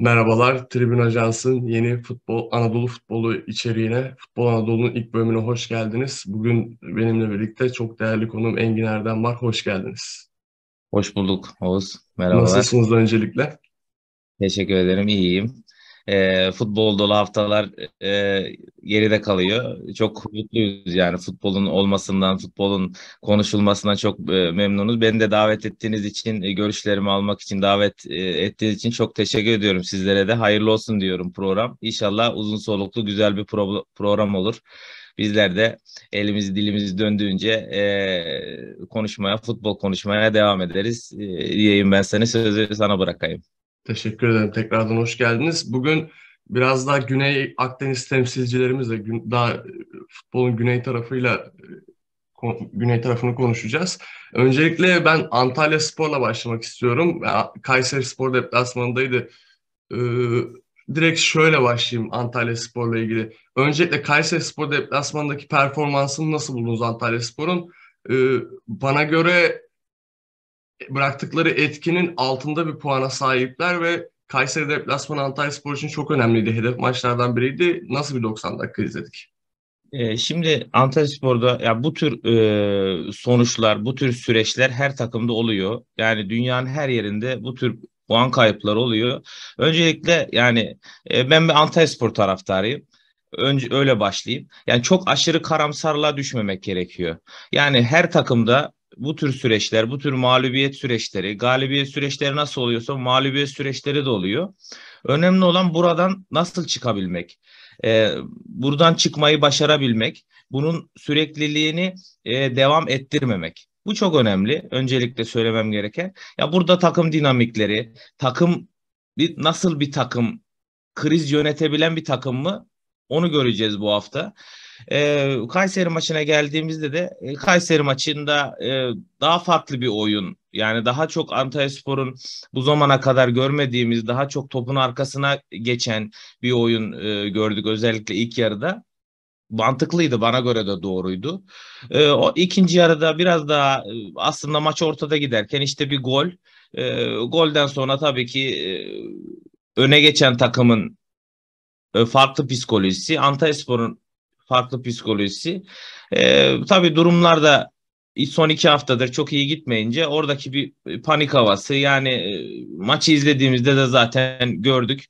Merhabalar, Tribün Ajans'ın yeni futbol Anadolu futbolu içeriğine, Futbol Anadolu'nun ilk bölümüne hoş geldiniz. Bugün benimle birlikte çok değerli konuğum Engin Erdem var. Hoş geldiniz. Hoş bulduk Oğuz. Merhabalar. Nasılsınız öncelikle? Teşekkür ederim, iyiyim e, futbol dolu haftalar e, geride kalıyor. Çok mutluyuz yani futbolun olmasından, futbolun konuşulmasından çok e, memnunuz. Beni de davet ettiğiniz için, e, görüşlerimi almak için davet e, ettiğiniz için çok teşekkür ediyorum sizlere de. Hayırlı olsun diyorum program. İnşallah uzun soluklu güzel bir pro program olur. Bizler de elimiz dilimiz döndüğünce e, konuşmaya, futbol konuşmaya devam ederiz e, diyeyim ben seni sözü sana bırakayım. Teşekkür ederim. Tekrardan hoş geldiniz. Bugün biraz daha Güney Akdeniz temsilcilerimizle daha e, futbolun güney tarafıyla e, güney tarafını konuşacağız. Öncelikle ben Antalya Spor'la başlamak istiyorum. Kayseri Spor deplasmanındaydı. Ee, direkt şöyle başlayayım Antalya Spor'la ilgili. Öncelikle Kayseri Spor deplasmanındaki performansını nasıl buldunuz Antalya Spor'un? Ee, bana göre bıraktıkları etkinin altında bir puana sahipler ve Kayseri deplasmanı Antalya Spor için çok önemliydi. Hedef maçlardan biriydi. Nasıl bir 90 dakika izledik? Ee, şimdi Antalya Spor'da ya bu tür e, sonuçlar, bu tür süreçler her takımda oluyor. Yani dünyanın her yerinde bu tür puan kayıpları oluyor. Öncelikle yani e, ben bir Antalya Spor taraftarıyım. Önce öyle başlayayım. Yani çok aşırı karamsarlığa düşmemek gerekiyor. Yani her takımda bu tür süreçler, bu tür mağlubiyet süreçleri, galibiyet süreçleri nasıl oluyorsa mağlubiyet süreçleri de oluyor. Önemli olan buradan nasıl çıkabilmek, e, buradan çıkmayı başarabilmek, bunun sürekliliğini e, devam ettirmemek. Bu çok önemli. Öncelikle söylemem gereken. Ya burada takım dinamikleri, takım bir, nasıl bir takım, kriz yönetebilen bir takım mı? Onu göreceğiz bu hafta. Ee, Kayseri maçına geldiğimizde de e, Kayseri maçında e, daha farklı bir oyun yani daha çok Antalyaspor'un bu zamana kadar görmediğimiz daha çok topun arkasına geçen bir oyun e, gördük özellikle ilk yarıda mantıklıydı bana göre de doğruydu. E, o ikinci yarıda biraz daha aslında maç ortada giderken işte bir gol. golden sonra tabii ki öne geçen takımın farklı psikolojisi Antalyaspor'un farklı psikolojisi. E, tabii durumlar da son iki haftadır çok iyi gitmeyince oradaki bir panik havası yani e, maçı izlediğimizde de zaten gördük.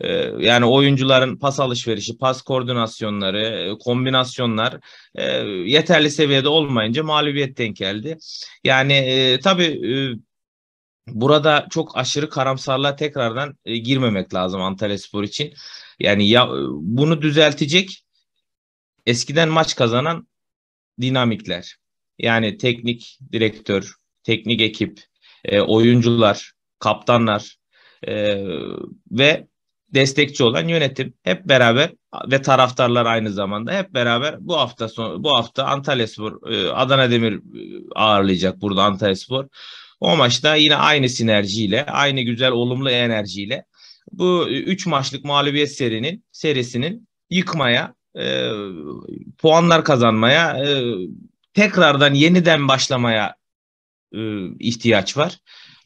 Ee, yani oyuncuların pas alışverişi, pas koordinasyonları, e, kombinasyonlar e, yeterli seviyede olmayınca mağlubiyet denk geldi. Yani e, tabii burada çok aşırı karamsarlığa tekrardan girmemek lazım Antalya Spor için. Yani ya bunu düzeltecek Eskiden maç kazanan dinamikler. Yani teknik direktör, teknik ekip, e, oyuncular, kaptanlar e, ve destekçi olan yönetim hep beraber ve taraftarlar aynı zamanda hep beraber bu hafta son bu hafta Antalyaspor e, Adana Demir e, ağırlayacak burada Antalyaspor. O maçta yine aynı sinerjiyle, aynı güzel olumlu enerjiyle bu 3 maçlık mağlubiyet serinin serisinin yıkmaya e, puanlar kazanmaya, e, tekrardan yeniden başlamaya e, ihtiyaç var.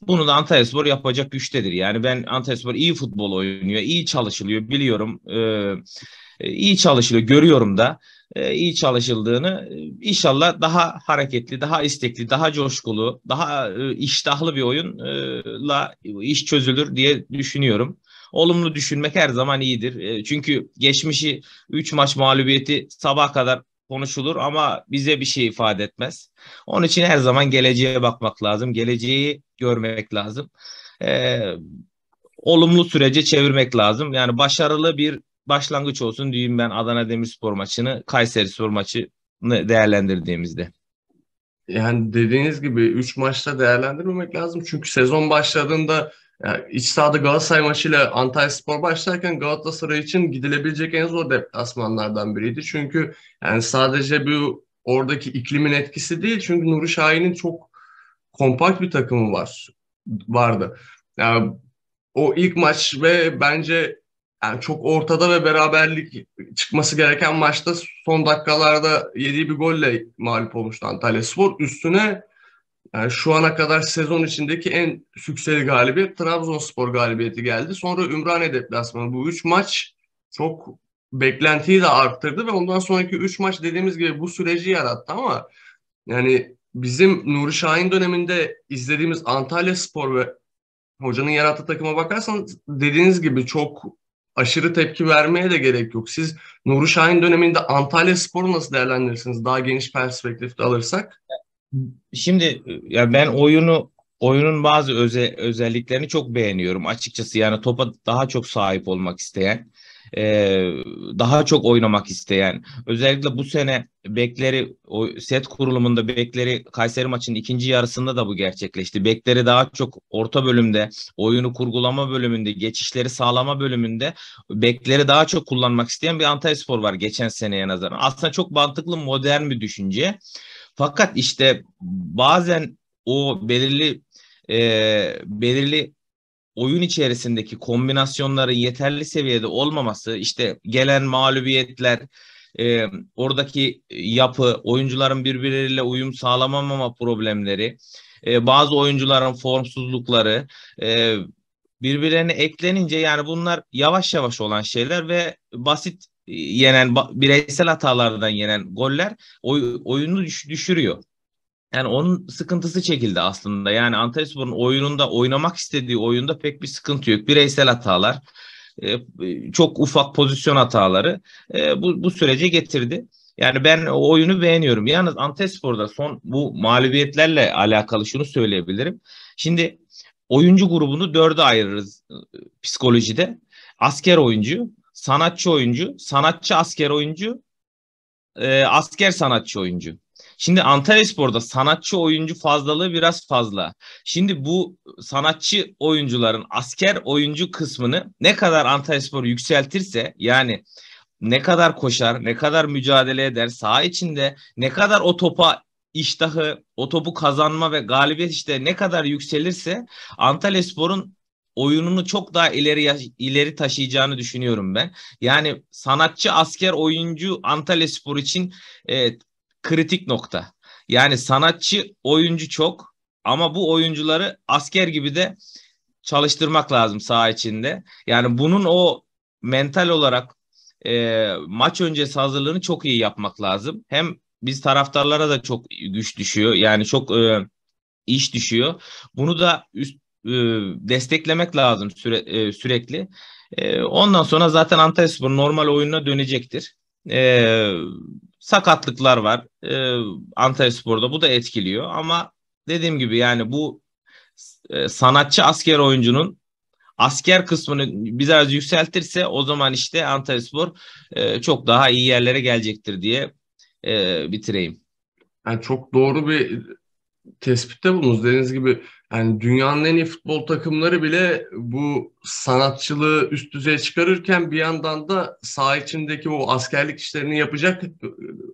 Bunu da Antalyaspor yapacak güçtedir. Yani ben Antalyaspor iyi futbol oynuyor, iyi çalışılıyor biliyorum. E, e iyi çalışılıyor, görüyorum da e, iyi çalışıldığını. İnşallah daha hareketli, daha istekli, daha coşkulu, daha e, iştahlı bir oyunla iş çözülür diye düşünüyorum olumlu düşünmek her zaman iyidir. E, çünkü geçmişi 3 maç mağlubiyeti sabah kadar konuşulur ama bize bir şey ifade etmez. Onun için her zaman geleceğe bakmak lazım. Geleceği görmek lazım. E, olumlu sürece çevirmek lazım. Yani başarılı bir başlangıç olsun diyeyim ben Adana Demirspor maçını, Kayseri Spor maçını değerlendirdiğimizde. Yani dediğiniz gibi 3 maçta değerlendirmemek lazım. Çünkü sezon başladığında İç iç sahada Galatasaray maçıyla Antalya Spor başlarken Galatasaray için gidilebilecek en zor deplasmanlardan biriydi. Çünkü yani sadece bu oradaki iklimin etkisi değil. Çünkü Nuri Şahin'in çok kompakt bir takımı var vardı. Yani o ilk maç ve bence yani çok ortada ve beraberlik çıkması gereken maçta son dakikalarda yediği bir golle mağlup olmuştu Antalya Spor. Üstüne yani şu ana kadar sezon içindeki en sükseli galibiyet Trabzonspor galibiyeti geldi. Sonra Ümraniye deplasmanı. Bu üç maç çok beklentiyi de arttırdı ve ondan sonraki üç maç dediğimiz gibi bu süreci yarattı ama yani bizim Nuri Şahin döneminde izlediğimiz Antalya Spor ve hocanın yarattığı takıma bakarsanız dediğiniz gibi çok aşırı tepki vermeye de gerek yok. Siz Nuri Şahin döneminde Antalya Spor'u nasıl değerlendirirsiniz? Daha geniş perspektifte alırsak. Şimdi ya ben oyunu oyunun bazı öze, özelliklerini çok beğeniyorum açıkçası yani topa daha çok sahip olmak isteyen e, daha çok oynamak isteyen özellikle bu sene bekleri o set kurulumunda bekleri Kayseri maçının ikinci yarısında da bu gerçekleşti. Bekleri daha çok orta bölümde, oyunu kurgulama bölümünde, geçişleri sağlama bölümünde bekleri daha çok kullanmak isteyen bir Antalyaspor var geçen seneye nazaran. Aslında çok mantıklı modern bir düşünce. Fakat işte bazen o belirli e, belirli oyun içerisindeki kombinasyonların yeterli seviyede olmaması, işte gelen mağlubiyetler, e, oradaki yapı, oyuncuların birbirleriyle uyum sağlamamama problemleri, e, bazı oyuncuların formsuzlukları e, birbirlerine eklenince yani bunlar yavaş yavaş olan şeyler ve basit yenen bireysel hatalardan yenen goller oy, oyunu düşürüyor. Yani onun sıkıntısı çekildi aslında. Yani Antalyaspor'un oyununda oynamak istediği oyunda pek bir sıkıntı yok. Bireysel hatalar, e, e, çok ufak pozisyon hataları e, bu, bu sürece getirdi. Yani ben o oyunu beğeniyorum. Yalnız Antalyaspor'da son bu mağlubiyetlerle alakalı şunu söyleyebilirim. Şimdi oyuncu grubunu dörde ayırırız psikolojide. Asker oyuncu, sanatçı oyuncu, sanatçı asker oyuncu, e, asker sanatçı oyuncu. Şimdi Antalya Spor'da sanatçı oyuncu fazlalığı biraz fazla. Şimdi bu sanatçı oyuncuların asker oyuncu kısmını ne kadar Antalya Spor yükseltirse yani ne kadar koşar, ne kadar mücadele eder, saha içinde ne kadar o topa iştahı, o topu kazanma ve galibiyet işte ne kadar yükselirse Antalya Spor'un oyununu çok daha ileri ileri taşıyacağını düşünüyorum ben. Yani sanatçı, asker, oyuncu Antalya Spor için e, kritik nokta. Yani sanatçı, oyuncu çok ama bu oyuncuları asker gibi de çalıştırmak lazım saha içinde. Yani bunun o mental olarak e, maç öncesi hazırlığını çok iyi yapmak lazım. Hem biz taraftarlara da çok güç düşüyor. Yani çok e, iş düşüyor. Bunu da üst e, desteklemek lazım süre, e, sürekli. E, ondan sonra zaten Antalyaspor normal oyununa dönecektir. E, sakatlıklar var e, Antalyaspor'da bu da etkiliyor ama dediğim gibi yani bu e, sanatçı asker oyuncunun asker kısmını biraz yükseltirse o zaman işte Antalyaspor e, çok daha iyi yerlere gelecektir diye e, bitireyim. Yani çok doğru bir tespitte bulunuz. Dediğiniz gibi yani dünyanın en iyi futbol takımları bile bu sanatçılığı üst düzeye çıkarırken bir yandan da saha içindeki o askerlik işlerini yapacak e,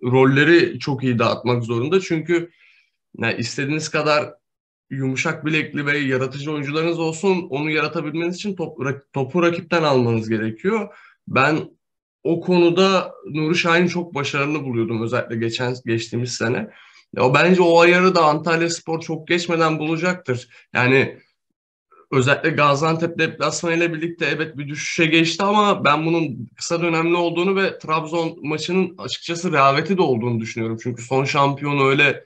rolleri çok iyi dağıtmak zorunda. Çünkü yani istediğiniz kadar yumuşak bilekli ve yaratıcı oyuncularınız olsun onu yaratabilmeniz için top, topu rakipten almanız gerekiyor. Ben o konuda Nuri Şahin'i çok başarılı buluyordum özellikle geçen geçtiğimiz sene. O bence o ayarı da Antalya Spor çok geçmeden bulacaktır. Yani özellikle Gaziantep deplasmanı ile birlikte evet bir düşüşe geçti ama ben bunun kısa dönemli olduğunu ve Trabzon maçının açıkçası rehaveti de olduğunu düşünüyorum. Çünkü son şampiyonu öyle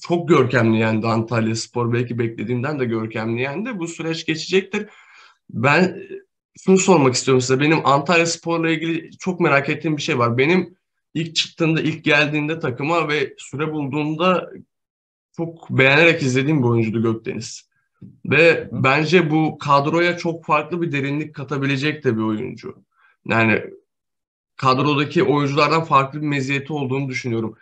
çok görkemli yendi Antalya Spor. Belki beklediğimden de görkemli yendi. Bu süreç geçecektir. Ben e, şunu sormak istiyorum size. Benim Antalya Spor'la ilgili çok merak ettiğim bir şey var. Benim ilk çıktığında, ilk geldiğinde takıma ve süre bulduğunda çok beğenerek izlediğim bir oyuncuydu Gökdeniz. Ve bence bu kadroya çok farklı bir derinlik katabilecek de bir oyuncu. Yani kadrodaki oyunculardan farklı bir meziyeti olduğunu düşünüyorum.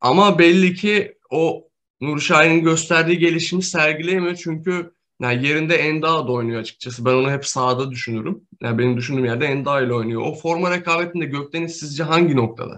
Ama belli ki o Nur gösterdiği gelişimi sergileyemiyor çünkü yani yerinde Enda da oynuyor açıkçası. Ben onu hep sağda düşünürüm. Yani benim düşündüğüm yerde Enda ile oynuyor. O forma rekabetinde Gökdeniz sizce hangi noktada?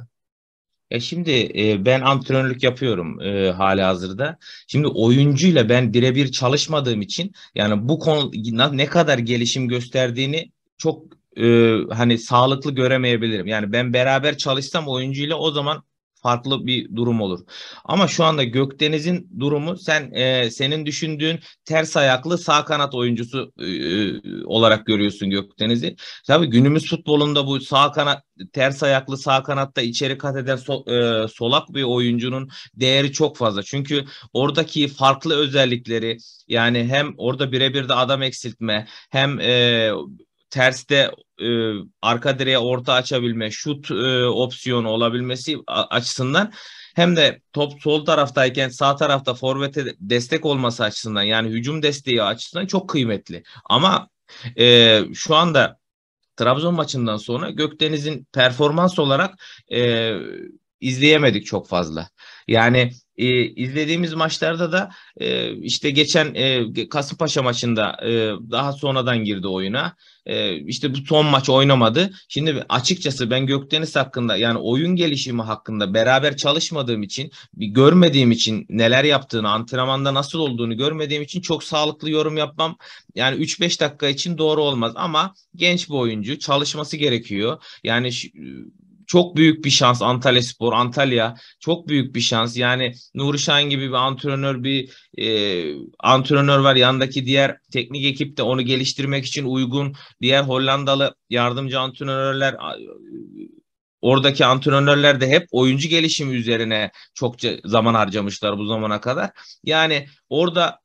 Ya e şimdi e, ben antrenörlük yapıyorum e, hali hazırda. Şimdi oyuncuyla ben birebir çalışmadığım için yani bu konu ne kadar gelişim gösterdiğini çok e, hani sağlıklı göremeyebilirim. Yani ben beraber çalışsam oyuncuyla o zaman farklı bir durum olur. Ama şu anda Gökdeniz'in durumu sen e, senin düşündüğün ters ayaklı sağ kanat oyuncusu e, e, olarak görüyorsun Gökdeniz'i. Tabii günümüz futbolunda bu sağ kanat ters ayaklı sağ kanatta içeri kat eden so, e, solak bir oyuncunun değeri çok fazla. Çünkü oradaki farklı özellikleri yani hem orada birebir de adam eksiltme hem e, terste e, arka direğe orta açabilme, şut e, opsiyonu olabilmesi açısından hem de top sol taraftayken sağ tarafta forvete destek olması açısından yani hücum desteği açısından çok kıymetli. Ama e, şu anda Trabzon maçından sonra Gökdeniz'in performans olarak e, izleyemedik çok fazla. Yani e, izlediğimiz maçlarda da e, işte geçen e, Kasımpaşa maçında e, daha sonradan girdi oyuna. E, işte bu son maç oynamadı. Şimdi açıkçası ben Gökdeniz hakkında yani oyun gelişimi hakkında beraber çalışmadığım için, görmediğim için neler yaptığını, antrenmanda nasıl olduğunu görmediğim için çok sağlıklı yorum yapmam yani 3-5 dakika için doğru olmaz ama genç bir oyuncu çalışması gerekiyor. Yani çok büyük bir şans Antalya Spor, Antalya çok büyük bir şans. Yani Nuri Şahin gibi bir antrenör bir e, antrenör var. Yandaki diğer teknik ekip de onu geliştirmek için uygun. Diğer Hollandalı yardımcı antrenörler oradaki antrenörler de hep oyuncu gelişimi üzerine çok zaman harcamışlar bu zamana kadar. Yani orada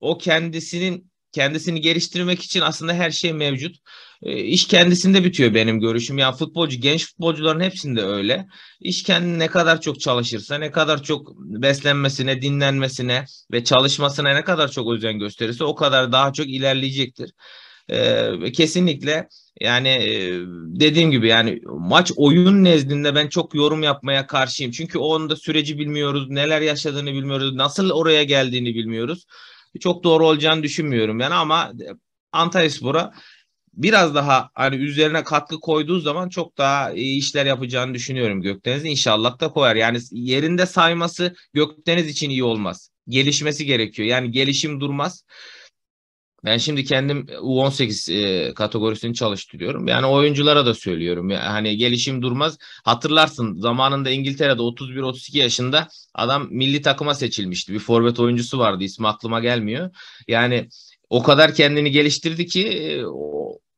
o kendisinin kendisini geliştirmek için aslında her şey mevcut. E, iş kendisinde bitiyor benim görüşüm. Yani futbolcu, genç futbolcuların hepsinde öyle. İş kendini ne kadar çok çalışırsa, ne kadar çok beslenmesine, dinlenmesine ve çalışmasına ne kadar çok özen gösterirse o kadar daha çok ilerleyecektir. E, kesinlikle yani e, dediğim gibi yani maç oyun nezdinde ben çok yorum yapmaya karşıyım. Çünkü onun da süreci bilmiyoruz, neler yaşadığını bilmiyoruz, nasıl oraya geldiğini bilmiyoruz çok doğru olacağını düşünmüyorum ben ama Antalyaspor'a biraz daha hani üzerine katkı koyduğu zaman çok daha iyi işler yapacağını düşünüyorum Gökdeniz'in. İnşallah da koyar. Yani yerinde sayması Gökdeniz için iyi olmaz. Gelişmesi gerekiyor. Yani gelişim durmaz. Ben şimdi kendim U18 e, kategorisini çalıştırıyorum. Yani oyunculara da söylüyorum. Yani hani gelişim durmaz. Hatırlarsın zamanında İngiltere'de 31-32 yaşında adam milli takıma seçilmişti. Bir forvet oyuncusu vardı. İsmi aklıma gelmiyor. Yani o kadar kendini geliştirdi ki e,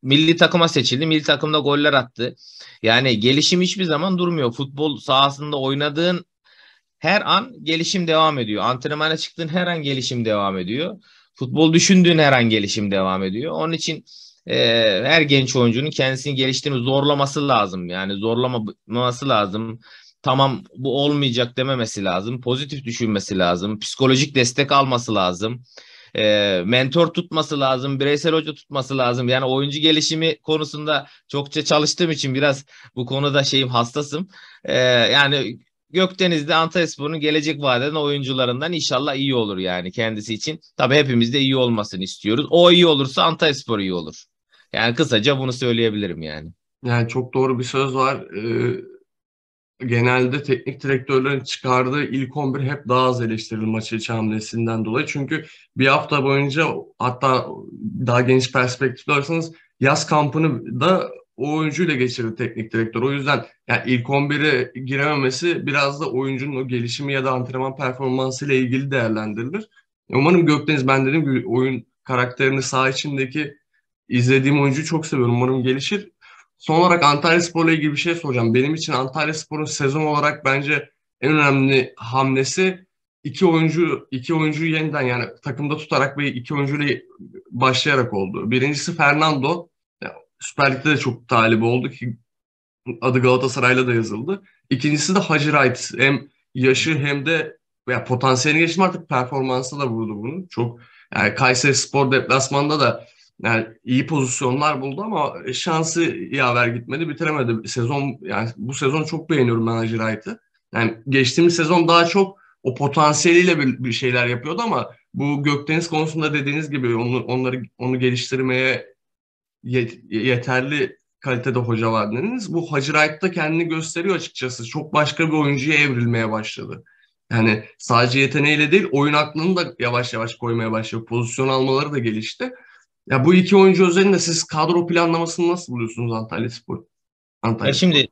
milli takıma seçildi. Milli takımda goller attı. Yani gelişim hiçbir zaman durmuyor. Futbol sahasında oynadığın her an gelişim devam ediyor. Antrenmana çıktığın her an gelişim devam ediyor futbol düşündüğün her an gelişim devam ediyor. Onun için e, her genç oyuncunun kendisini geliştirme zorlaması lazım. Yani zorlamaması lazım. Tamam bu olmayacak dememesi lazım. Pozitif düşünmesi lazım. Psikolojik destek alması lazım. E, mentor tutması lazım. Bireysel hoca tutması lazım. Yani oyuncu gelişimi konusunda çokça çalıştığım için biraz bu konuda şeyim hastasım. E, yani Gökdeniz'de Antalyaspor'un gelecek vadeden oyuncularından inşallah iyi olur yani kendisi için. tabi hepimiz de iyi olmasını istiyoruz. O iyi olursa Antalyaspor iyi olur. Yani kısaca bunu söyleyebilirim yani. Yani çok doğru bir söz var. Ee, genelde teknik direktörlerin çıkardığı ilk 11 hep daha az eleştirilir maçı içi hamlesinden dolayı. Çünkü bir hafta boyunca hatta daha geniş perspektifli alırsanız yaz kampını da o oyuncuyla geçirdi teknik direktör. O yüzden yani ilk 11'e girememesi biraz da oyuncunun o gelişimi ya da antrenman performansı ile ilgili değerlendirilir. Umarım Gökdeniz ben dediğim gibi oyun karakterini sağ içindeki izlediğim oyuncuyu çok seviyorum. Umarım gelişir. Son olarak Antalya Spor'la ilgili bir şey soracağım. Benim için Antalya Spor'un sezon olarak bence en önemli hamlesi iki oyuncu iki oyuncuyu yeniden yani takımda tutarak ve iki oyuncuyla başlayarak oldu. Birincisi Fernando. Süper Lig'de de çok talip oldu ki adı Galatasaray'la da yazıldı. İkincisi de Hacı Wright. Hem yaşı hem de ya potansiyelini geçtim artık performansa da buldu bunu. Çok yani Kayseri Spor deplasmanda da yani iyi pozisyonlar buldu ama şansı yaver gitmedi, bitiremedi. Sezon yani bu sezon çok beğeniyorum ben Hacı Wright'ı. Yani geçtiğimiz sezon daha çok o potansiyeliyle bir, bir şeyler yapıyordu ama bu Gökdeniz konusunda dediğiniz gibi onu onları onu geliştirmeye yet- yeterli kalitede var dediniz. Bu Hacı Wright'ta kendini gösteriyor açıkçası. Çok başka bir oyuncuya evrilmeye başladı. Yani sadece yeteneğiyle değil oyun aklını da yavaş yavaş koymaya başlıyor. Pozisyon almaları da gelişti. Ya bu iki oyuncu özelinde siz kadro planlamasını nasıl buluyorsunuz Antalya Spor? Antalya şimdi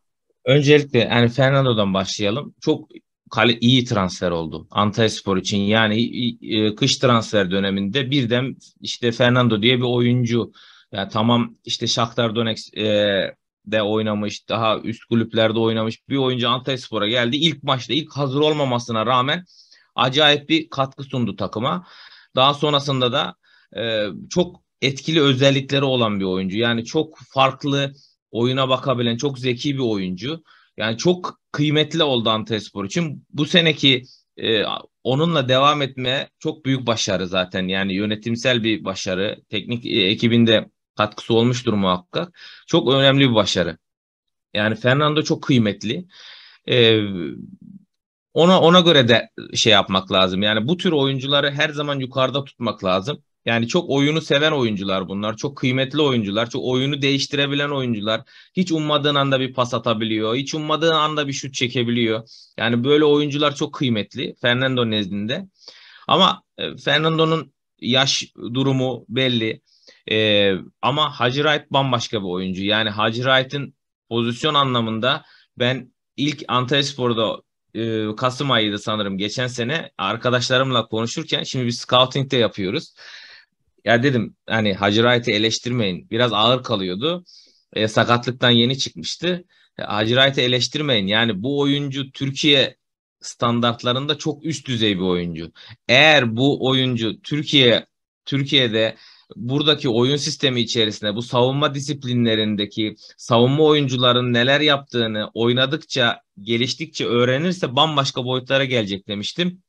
öncelikle yani Fernando'dan başlayalım. Çok kale, iyi transfer oldu Antalya Spor için. Yani e, kış transfer döneminde birden işte Fernando diye bir oyuncu yani tamam işte Shakhtar Donetsk'de e, oynamış, daha üst kulüplerde oynamış bir oyuncu Antalyaspor'a geldi. İlk maçta ilk hazır olmamasına rağmen acayip bir katkı sundu takıma. Daha sonrasında da e, çok etkili özellikleri olan bir oyuncu. Yani çok farklı oyuna bakabilen, çok zeki bir oyuncu. Yani çok kıymetli oldu Antalyaspor için. Bu seneki e, onunla devam etme çok büyük başarı zaten. Yani yönetimsel bir başarı. Teknik e, ekibinde katkısı olmuştur muhakkak. Çok önemli bir başarı. Yani Fernando çok kıymetli. Ee, ona ona göre de şey yapmak lazım. Yani bu tür oyuncuları her zaman yukarıda tutmak lazım. Yani çok oyunu seven oyuncular bunlar. Çok kıymetli oyuncular. Çok oyunu değiştirebilen oyuncular. Hiç ummadığın anda bir pas atabiliyor. Hiç ummadığın anda bir şut çekebiliyor. Yani böyle oyuncular çok kıymetli Fernando nezdinde. Ama e, Fernando'nun yaş durumu belli. E, ama Hacı Wright bambaşka bir oyuncu. Yani Hacı Wright'ın pozisyon anlamında ben ilk Antalyaspor'da e, Kasım ayıydı sanırım geçen sene arkadaşlarımla konuşurken şimdi bir scouting de yapıyoruz. Ya dedim hani Hacı Wright'ı eleştirmeyin. Biraz ağır kalıyordu. E, sakatlıktan yeni çıkmıştı. E, Hacı Wright'ı eleştirmeyin. Yani bu oyuncu Türkiye standartlarında çok üst düzey bir oyuncu. Eğer bu oyuncu Türkiye Türkiye'de buradaki oyun sistemi içerisinde bu savunma disiplinlerindeki savunma oyuncuların neler yaptığını oynadıkça, geliştikçe öğrenirse bambaşka boyutlara gelecek demiştim.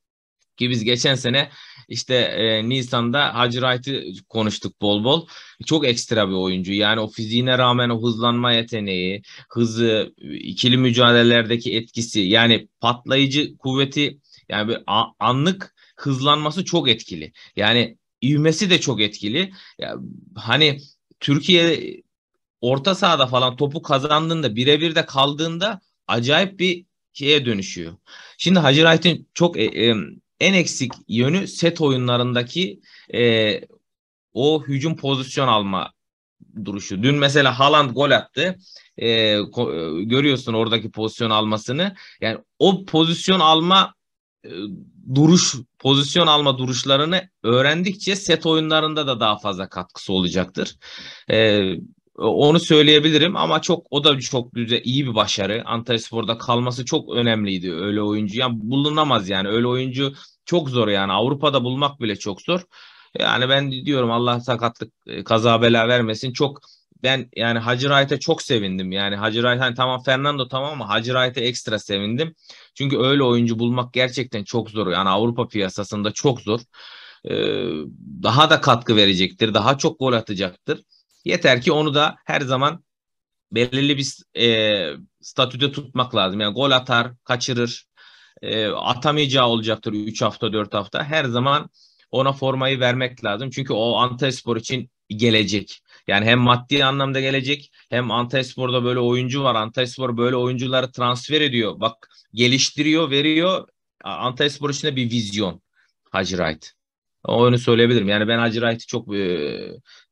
Ki biz geçen sene işte e, Nisan'da Hacı Wright'ı konuştuk bol bol. Çok ekstra bir oyuncu. Yani o fiziğine rağmen o hızlanma yeteneği, hızı, ikili mücadelelerdeki etkisi yani patlayıcı kuvveti yani bir anlık hızlanması çok etkili. Yani ivmesi de çok etkili. Ya, hani Türkiye orta sahada falan topu kazandığında birebir de kaldığında acayip bir şeye dönüşüyor. Şimdi Hacı Wright'in çok e, e, en eksik yönü set oyunlarındaki e, o hücum pozisyon alma duruşu. Dün mesela Haaland gol attı. E, ko- e, görüyorsun oradaki pozisyon almasını. Yani o pozisyon alma e, duruş, pozisyon alma duruşlarını öğrendikçe set oyunlarında da daha fazla katkısı olacaktır. Ee, onu söyleyebilirim ama çok o da çok güzel iyi bir başarı. Antalyaspor'da kalması çok önemliydi öyle oyuncu. Yani bulunamaz yani öyle oyuncu çok zor yani Avrupa'da bulmak bile çok zor. Yani ben diyorum Allah sakatlık e, kaza bela vermesin. Çok ben yani Hacı Wright'e çok sevindim. Yani Hacı Wright hani tamam Fernando tamam ama Hacı Wright'e ekstra sevindim. Çünkü öyle oyuncu bulmak gerçekten çok zor. Yani Avrupa piyasasında çok zor. Ee, daha da katkı verecektir. Daha çok gol atacaktır. Yeter ki onu da her zaman belirli bir e, statüde tutmak lazım. Yani gol atar, kaçırır. E, atamayacağı olacaktır 3 hafta 4 hafta. Her zaman ona formayı vermek lazım. Çünkü o Antalya Spor için gelecek. Yani hem maddi anlamda gelecek hem Antalyaspor'da böyle oyuncu var. Antalyaspor böyle oyuncuları transfer ediyor. Bak geliştiriyor, veriyor. Antalyaspor içinde bir vizyon Hacı Wright. Onu söyleyebilirim. Yani ben Hacı Wright'ı çok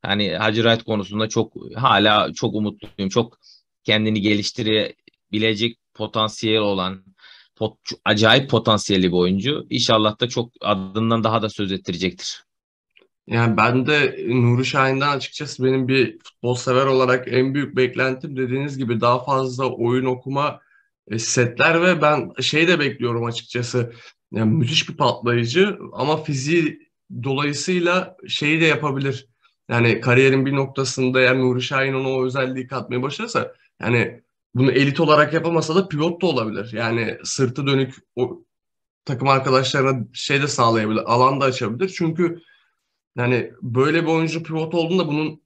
hani Hacı Wright konusunda çok hala çok umutluyum. Çok kendini geliştirebilecek potansiyel olan pot, acayip potansiyelli bir oyuncu. İnşallah da çok adından daha da söz ettirecektir. Yani ben de Nuri Şahin'den açıkçası benim bir futbol sever olarak en büyük beklentim dediğiniz gibi daha fazla oyun okuma e, setler ve ben şey de bekliyorum açıkçası. Yani müthiş bir patlayıcı ama fiziği dolayısıyla şeyi de yapabilir. Yani kariyerin bir noktasında yani Nuri Şahin ona o özelliği katmaya başlarsa yani bunu elit olarak yapamasa da pilot da olabilir. Yani sırtı dönük o takım arkadaşlarına şey de sağlayabilir, alan da açabilir. Çünkü yani böyle bir oyuncu pivot olduğunda bunun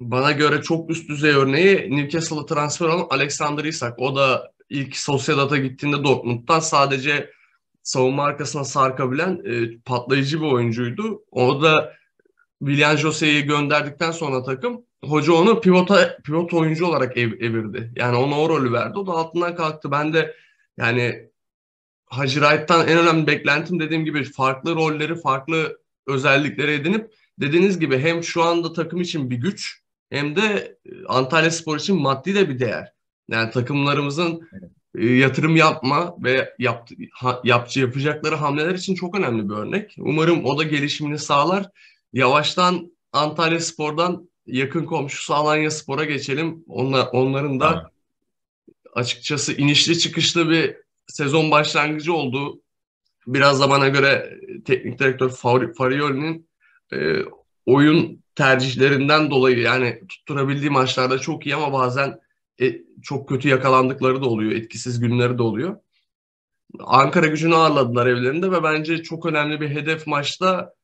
bana göre çok üst düzey örneği Newcastle'a transfer olan Alexander Isak. O da ilk Sociedad'a gittiğinde Dortmund'dan sadece savunma arkasına sarkabilen e, patlayıcı bir oyuncuydu. O da William Jose'yi gönderdikten sonra takım hoca onu pivota pivot oyuncu olarak ev, evirdi. Yani ona o rolü verdi. O da altından kalktı. Ben de yani Hacı Wright'tan en önemli beklentim dediğim gibi farklı rolleri, farklı özellikleri edinip dediğiniz gibi hem şu anda takım için bir güç hem de e, Antalya Spor için maddi de bir değer. Yani takımlarımızın evet. E, yatırım yapma ve yaptı, ha, yapçı yapacakları hamleler için çok önemli bir örnek. Umarım o da gelişimini sağlar. Yavaştan Antalya Spor'dan yakın komşusu Alanya Spor'a geçelim. Onlar, onların da evet. açıkçası inişli çıkışlı bir sezon başlangıcı oldu biraz da bana göre e, teknik direktör Farioli'nin e, oyun tercihlerinden dolayı yani tutturabildiği maçlarda çok iyi ama bazen e, çok kötü yakalandıkları da oluyor. Etkisiz günleri de oluyor. Ankara gücünü ağırladılar evlerinde ve bence çok önemli bir hedef maçta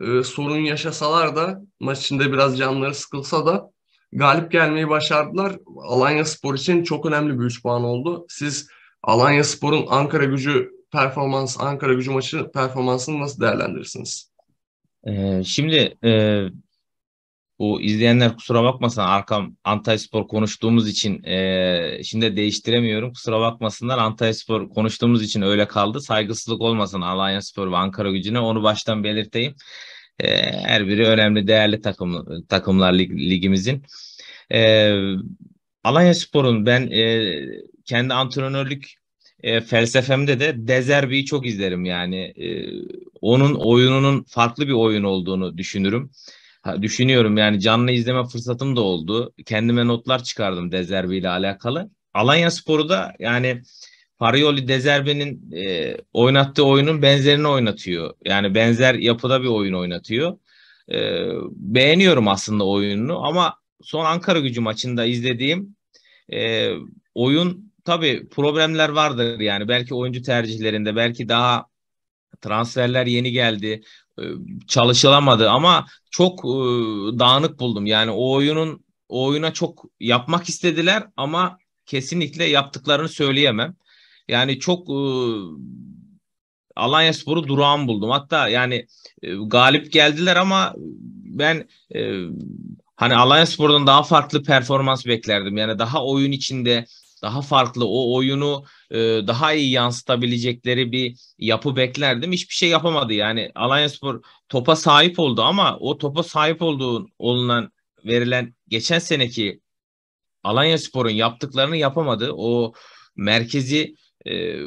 e, sorun yaşasalar da maç içinde biraz canları sıkılsa da galip gelmeyi başardılar. Alanya Spor için çok önemli bir 3 puan oldu. Siz Alanya Spor'un Ankara gücü performans Ankara gücü maçı performansını nasıl değerlendirirsiniz? Ee, şimdi e, bu izleyenler kusura bakmasın arkam Antalya Spor konuştuğumuz için e, şimdi değiştiremiyorum. Kusura bakmasınlar Antalya Spor konuştuğumuz için öyle kaldı. Saygısızlık olmasın Alanya Spor ve Ankara gücüne onu baştan belirteyim. E, her biri önemli değerli takım, takımlar lig, ligimizin. E, Alanya Spor'un ben e, kendi antrenörlük e, felsefemde de Dezerbi'yi çok izlerim yani. E, onun oyununun farklı bir oyun olduğunu düşünürüm. Ha, düşünüyorum yani canlı izleme fırsatım da oldu. Kendime notlar çıkardım Dezerbi ile alakalı. Alanya Sporu da yani Farioli Dezerbi'nin e, oynattığı oyunun benzerini oynatıyor. Yani benzer yapıda bir oyun oynatıyor. E, beğeniyorum aslında oyununu ama son Ankara gücü maçında izlediğim e, oyun tabii problemler vardır yani. Belki oyuncu tercihlerinde, belki daha transferler yeni geldi, e, çalışılamadı ama çok e, dağınık buldum. Yani o oyunun o oyuna çok yapmak istediler ama kesinlikle yaptıklarını söyleyemem. Yani çok e, Alanya Sporu durağan buldum. Hatta yani galip geldiler ama ben hani Alanya Spor'dan daha farklı performans beklerdim. Yani daha oyun içinde daha farklı o oyunu e, daha iyi yansıtabilecekleri bir yapı beklerdim. Hiçbir şey yapamadı yani Alanyaspor topa sahip oldu ama o topa sahip olduğu olunan verilen geçen seneki Alanyaspor'un yaptıklarını yapamadı. O merkezi e,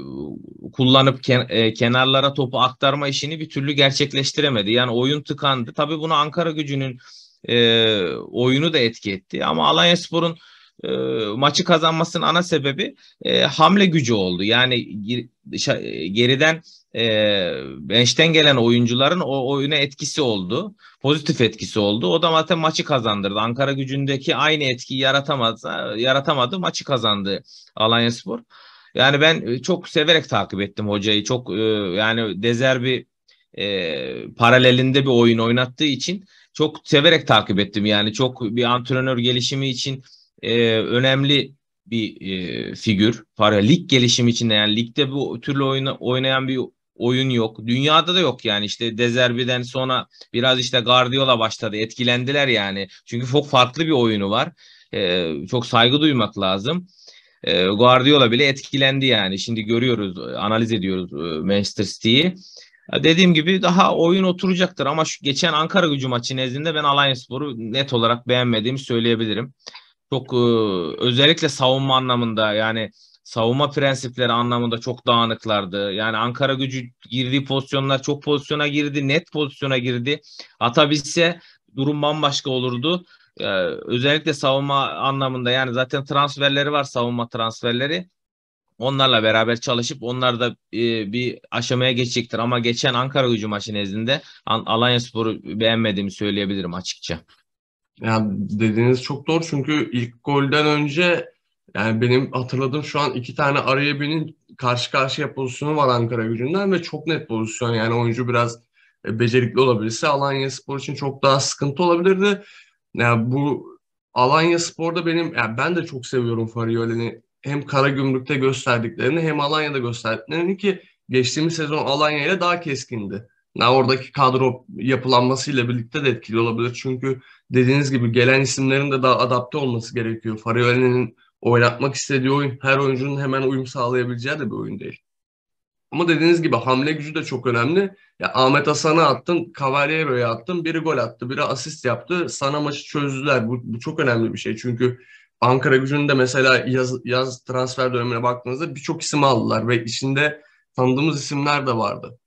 kullanıp ken, e, kenarlara topu aktarma işini bir türlü gerçekleştiremedi. Yani oyun tıkandı. Tabii bunu Ankara gücünün e, oyunu da etki etti. Ama Alanyaspor'un Spor'un e, maçı kazanmasının ana sebebi e, hamle gücü oldu. Yani e, geriden e, bench'ten gelen oyuncuların o oyuna etkisi oldu. Pozitif etkisi oldu. O da zaten maçı kazandırdı. Ankara gücündeki aynı etkiyi yaratamadı, e, yaratamadı maçı kazandı Alanya Spor. Yani ben çok severek takip ettim hocayı. Çok e, yani Dezerbi e, paralelinde bir oyun oynattığı için çok severek takip ettim. Yani çok bir antrenör gelişimi için e, önemli bir e, figür. Para lig gelişim için yani ligde bu türlü oyna, oynayan bir oyun yok. Dünyada da yok yani işte Dezerbi'den sonra biraz işte Guardiola başladı. Etkilendiler yani. Çünkü çok farklı bir oyunu var. E, çok saygı duymak lazım. E, Guardiola bile etkilendi yani. Şimdi görüyoruz, analiz ediyoruz e, Manchester City'yi. Dediğim gibi daha oyun oturacaktır ama şu geçen Ankara gücü maçı nezdinde ben Alanya Spor'u net olarak beğenmediğimi söyleyebilirim çok özellikle savunma anlamında yani savunma prensipleri anlamında çok dağınıklardı. Yani Ankara gücü girdiği pozisyonlar çok pozisyona girdi, net pozisyona girdi. Atabilse durum bambaşka olurdu. özellikle savunma anlamında yani zaten transferleri var savunma transferleri. Onlarla beraber çalışıp onlar da bir aşamaya geçecektir. Ama geçen Ankara gücü maçı nezdinde Alanya Spor'u beğenmediğimi söyleyebilirim açıkça. Yani dediğiniz çok doğru çünkü ilk golden önce yani benim hatırladığım şu an iki tane araya binin karşı karşıya pozisyonu var Ankara gücünden ve çok net pozisyon. Yani oyuncu biraz e, becerikli olabilirse Alanya Spor için çok daha sıkıntı olabilirdi. Yani bu Alanya Spor'da benim yani ben de çok seviyorum Fariole'ni. Hem Karagümrük'te gösterdiklerini hem Alanya'da gösterdiklerini ki geçtiğimiz sezon Alanya ile daha keskindi yani oradaki kadro yapılanmasıyla birlikte de etkili olabilir. Çünkü dediğiniz gibi gelen isimlerin de daha adapte olması gerekiyor. Farioli'nin oynatmak istediği oyun her oyuncunun hemen uyum sağlayabileceği de bir oyun değil. Ama dediğiniz gibi hamle gücü de çok önemli. Ya Ahmet Hasan'a attın, Cavaliero'ya attın, biri gol attı, biri asist yaptı. Sana maçı çözdüler. Bu, bu çok önemli bir şey. Çünkü Ankara gücünde mesela yaz, yaz transfer dönemine baktığınızda birçok isim aldılar ve içinde tanıdığımız isimler de vardı.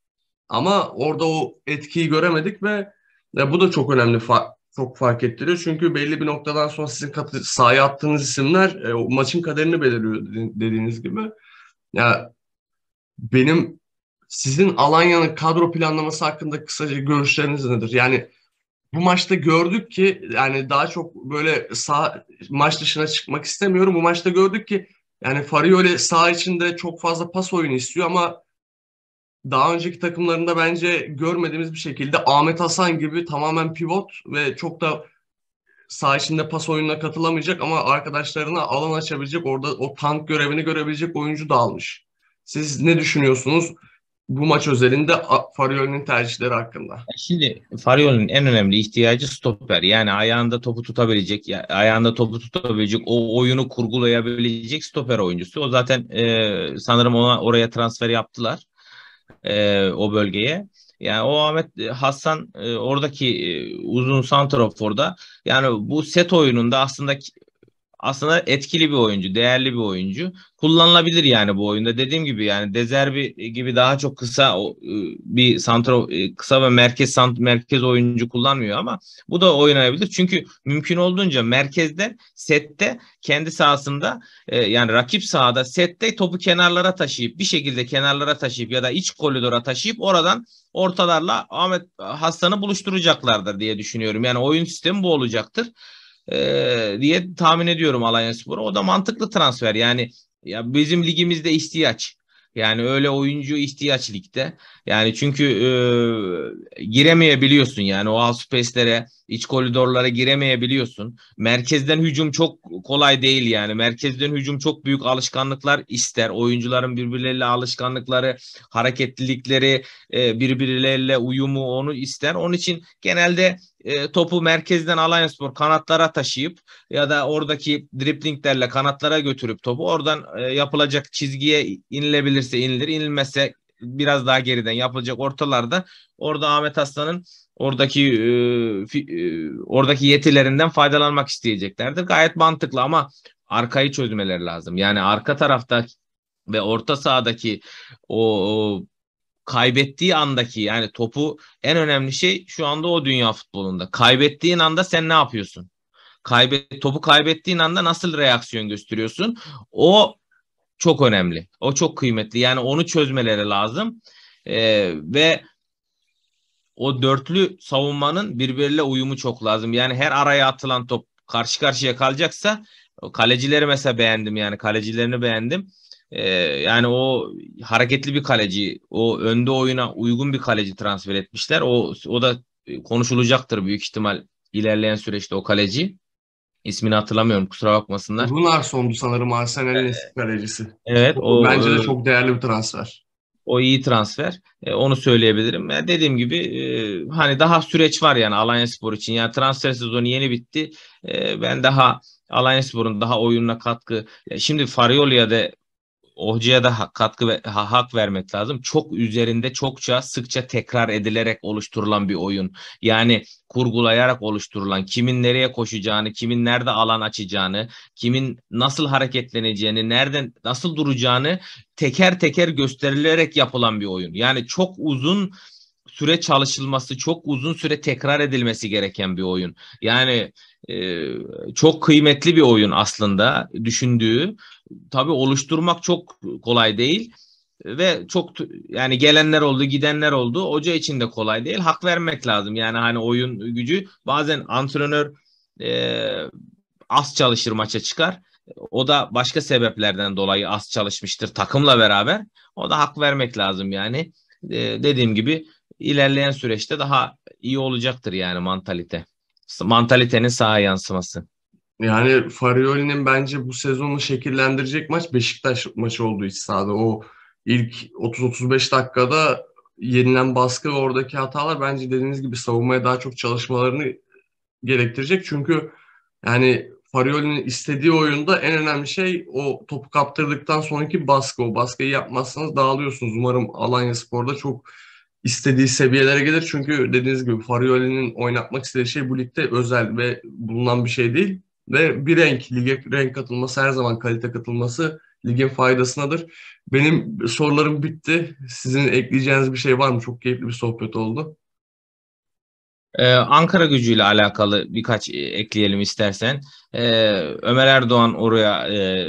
Ama orada o etkiyi göremedik ve ya bu da çok önemli fa- çok fark ettiriyor. Çünkü belli bir noktadan sonra sizin katı, sahaya attığınız isimler e, o maçın kaderini belirliyor dediğiniz gibi. Ya benim sizin Alanya'nın kadro planlaması hakkında kısaca görüşleriniz nedir? Yani bu maçta gördük ki yani daha çok böyle sağ maç dışına çıkmak istemiyorum. Bu maçta gördük ki yani Farioli sağ içinde çok fazla pas oyunu istiyor ama daha önceki takımlarında bence görmediğimiz bir şekilde Ahmet Hasan gibi tamamen pivot ve çok da sağ içinde pas oyununa katılamayacak ama arkadaşlarına alan açabilecek, orada o tank görevini görebilecek oyuncu da almış. Siz ne düşünüyorsunuz bu maç özelinde Farioli'nin tercihleri hakkında? Şimdi Farioli'nin en önemli ihtiyacı stoper. Yani ayağında topu tutabilecek, ayağında topu tutabilecek, o oyunu kurgulayabilecek stoper oyuncusu. O zaten e, sanırım ona oraya transfer yaptılar e, o bölgeye. Yani o Ahmet e, Hasan e, oradaki e, uzun santraforda yani bu set oyununda aslında aslında etkili bir oyuncu, değerli bir oyuncu. Kullanılabilir yani bu oyunda. Dediğim gibi yani Dezerbi gibi daha çok kısa ıı, bir santro ıı, kısa ve merkez merkez oyuncu kullanmıyor ama bu da oynayabilir. Çünkü mümkün olduğunca merkezde sette kendi sahasında e, yani rakip sahada sette topu kenarlara taşıyıp bir şekilde kenarlara taşıyıp ya da iç koridora taşıyıp oradan ortalarla Ahmet Hasan'ı buluşturacaklardır diye düşünüyorum. Yani oyun sistemi bu olacaktır. Ee, diye tahmin ediyorum Alanya Spor'a. O da mantıklı transfer. Yani ya bizim ligimizde ihtiyaç. Yani öyle oyuncu ihtiyaç ligde. Yani çünkü e, giremeyebiliyorsun yani o half space'lere İç koridorlara giremeyebiliyorsun. Merkezden hücum çok kolay değil yani. Merkezden hücum çok büyük alışkanlıklar ister. Oyuncuların birbirleriyle alışkanlıkları, hareketlilikleri, e, birbirleriyle uyumu onu ister. Onun için genelde e, topu merkezden Alanyaspor kanatlara taşıyıp ya da oradaki driplinglerle kanatlara götürüp topu oradan e, yapılacak çizgiye inilebilirse inilir, inilmezse biraz daha geriden yapılacak ortalarda orada Ahmet Aslan'ın oradaki e, e, oradaki yetilerinden faydalanmak isteyeceklerdir. Gayet mantıklı ama arkayı çözmeleri lazım. Yani arka tarafta ve orta sahadaki o, o kaybettiği andaki yani topu en önemli şey şu anda o dünya futbolunda. Kaybettiğin anda sen ne yapıyorsun? Kaybet, topu kaybettiğin anda nasıl reaksiyon gösteriyorsun? O çok önemli. O çok kıymetli. Yani onu çözmeleri lazım. Ee, ve o dörtlü savunmanın birbiriyle uyumu çok lazım. Yani her araya atılan top karşı karşıya kalacaksa kalecileri mesela beğendim yani kalecilerini beğendim. Ee, yani o hareketli bir kaleci, o önde oyuna uygun bir kaleci transfer etmişler. O o da e, konuşulacaktır büyük ihtimal ilerleyen süreçte o kaleci. İsmini hatırlamıyorum kusura bakmasınlar. Lunarson'du sanırım Arsenal'in ee, eski kalecisi. Evet. O, o bence de e, çok değerli bir transfer. O iyi transfer. E, onu söyleyebilirim. Yani dediğim gibi e, hani daha süreç var yani Alanya Spor için. Yani transfer sezonu yeni bitti. E, ben daha Alanya Spor'un daha oyununa katkı. E, şimdi Farioli'ye de hocaya da katkı ve hak vermek lazım. Çok üzerinde çokça sıkça tekrar edilerek oluşturulan bir oyun. Yani kurgulayarak oluşturulan, kimin nereye koşacağını, kimin nerede alan açacağını, kimin nasıl hareketleneceğini, nereden nasıl duracağını teker teker gösterilerek yapılan bir oyun. Yani çok uzun süre çalışılması, çok uzun süre tekrar edilmesi gereken bir oyun. Yani e, çok kıymetli bir oyun aslında düşündüğü tabii oluşturmak çok kolay değil ve çok yani gelenler oldu, gidenler oldu. Hoca için de kolay değil. Hak vermek lazım. Yani hani oyun gücü bazen antrenör e, az çalışır maça çıkar. O da başka sebeplerden dolayı az çalışmıştır takımla beraber. O da hak vermek lazım yani. E, dediğim gibi ilerleyen süreçte daha iyi olacaktır yani mantalite. Mantalitenin saha yansıması. Yani Farioli'nin bence bu sezonu şekillendirecek maç Beşiktaş maçı oldu iç sahada. O ilk 30-35 dakikada yenilen baskı ve oradaki hatalar bence dediğiniz gibi savunmaya daha çok çalışmalarını gerektirecek. Çünkü yani Farioli'nin istediği oyunda en önemli şey o topu kaptırdıktan sonraki baskı. O baskıyı yapmazsanız dağılıyorsunuz. Umarım Alanya Spor'da çok istediği seviyelere gelir. Çünkü dediğiniz gibi Farioli'nin oynatmak istediği şey bu ligde özel ve bulunan bir şey değil ve bir renk, lige renk katılması her zaman kalite katılması ligin faydasınadır. Benim sorularım bitti. Sizin ekleyeceğiniz bir şey var mı? Çok keyifli bir sohbet oldu. Ee, Ankara gücüyle alakalı birkaç e, ekleyelim istersen. Ee, Ömer Erdoğan oraya e,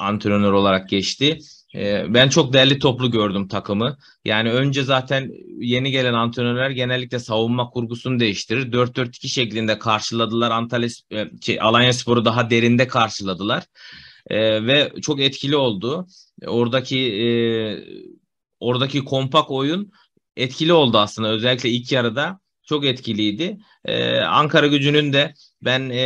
antrenör olarak geçti. Ee, ben çok değerli toplu gördüm takımı. Yani önce zaten yeni gelen antrenörler genellikle savunma kurgusunu değiştirir. 4-4-2 şeklinde karşıladılar. Antalya e, şey, Alanya Sporu daha derinde karşıladılar. E, ve çok etkili oldu. Oradaki e, oradaki kompak oyun etkili oldu aslında. Özellikle ilk yarıda çok etkiliydi. E, Ankara gücünün de ben e,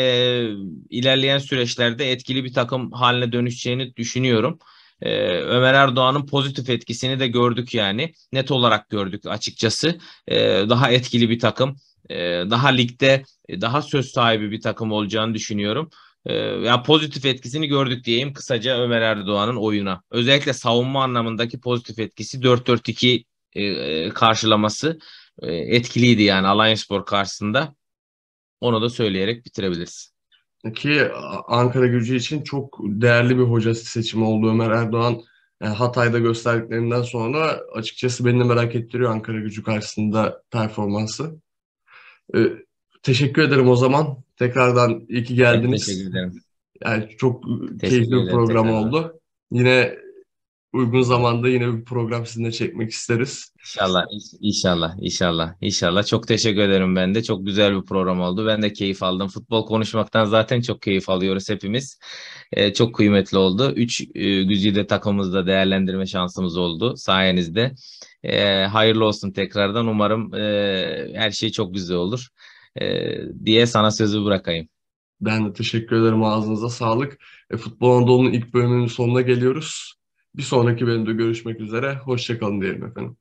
ilerleyen süreçlerde etkili bir takım haline dönüşeceğini düşünüyorum e, Ömer Erdoğan'ın pozitif etkisini de gördük yani. Net olarak gördük açıkçası. E, daha etkili bir takım, e, daha ligde e, daha söz sahibi bir takım olacağını düşünüyorum. E, ya pozitif etkisini gördük diyeyim kısaca Ömer Erdoğan'ın oyuna. Özellikle savunma anlamındaki pozitif etkisi 4-4-2 e, e, karşılaması e, etkiliydi yani Alanyaspor karşısında. Onu da söyleyerek bitirebiliriz ki Ankara Gücü için çok değerli bir hoca seçimi oldu Ömer Erdoğan. E, Hatay'da gösterdiklerinden sonra açıkçası beni de merak ettiriyor Ankara Gücü karşısında performansı. E, teşekkür ederim o zaman. Tekrardan iyi ki geldiniz. Teşekkür ederim. Yani çok teşekkür keyifli bir program tekrar. oldu. Yine uygun zamanda yine bir program sizinle çekmek isteriz. İnşallah, inşallah, inşallah, inşallah. Çok teşekkür ederim ben de. Çok güzel bir program oldu. Ben de keyif aldım. Futbol konuşmaktan zaten çok keyif alıyoruz hepimiz. Ee, çok kıymetli oldu. Üç e, güzide takımımızda değerlendirme şansımız oldu sayenizde. E, hayırlı olsun tekrardan. Umarım e, her şey çok güzel olur e, diye sana sözü bırakayım. Ben de teşekkür ederim. Ağzınıza sağlık. E, Futbol Anadolu'nun ilk bölümünün sonuna geliyoruz. Bir sonraki bölümde görüşmek üzere. Hoşçakalın diyelim efendim.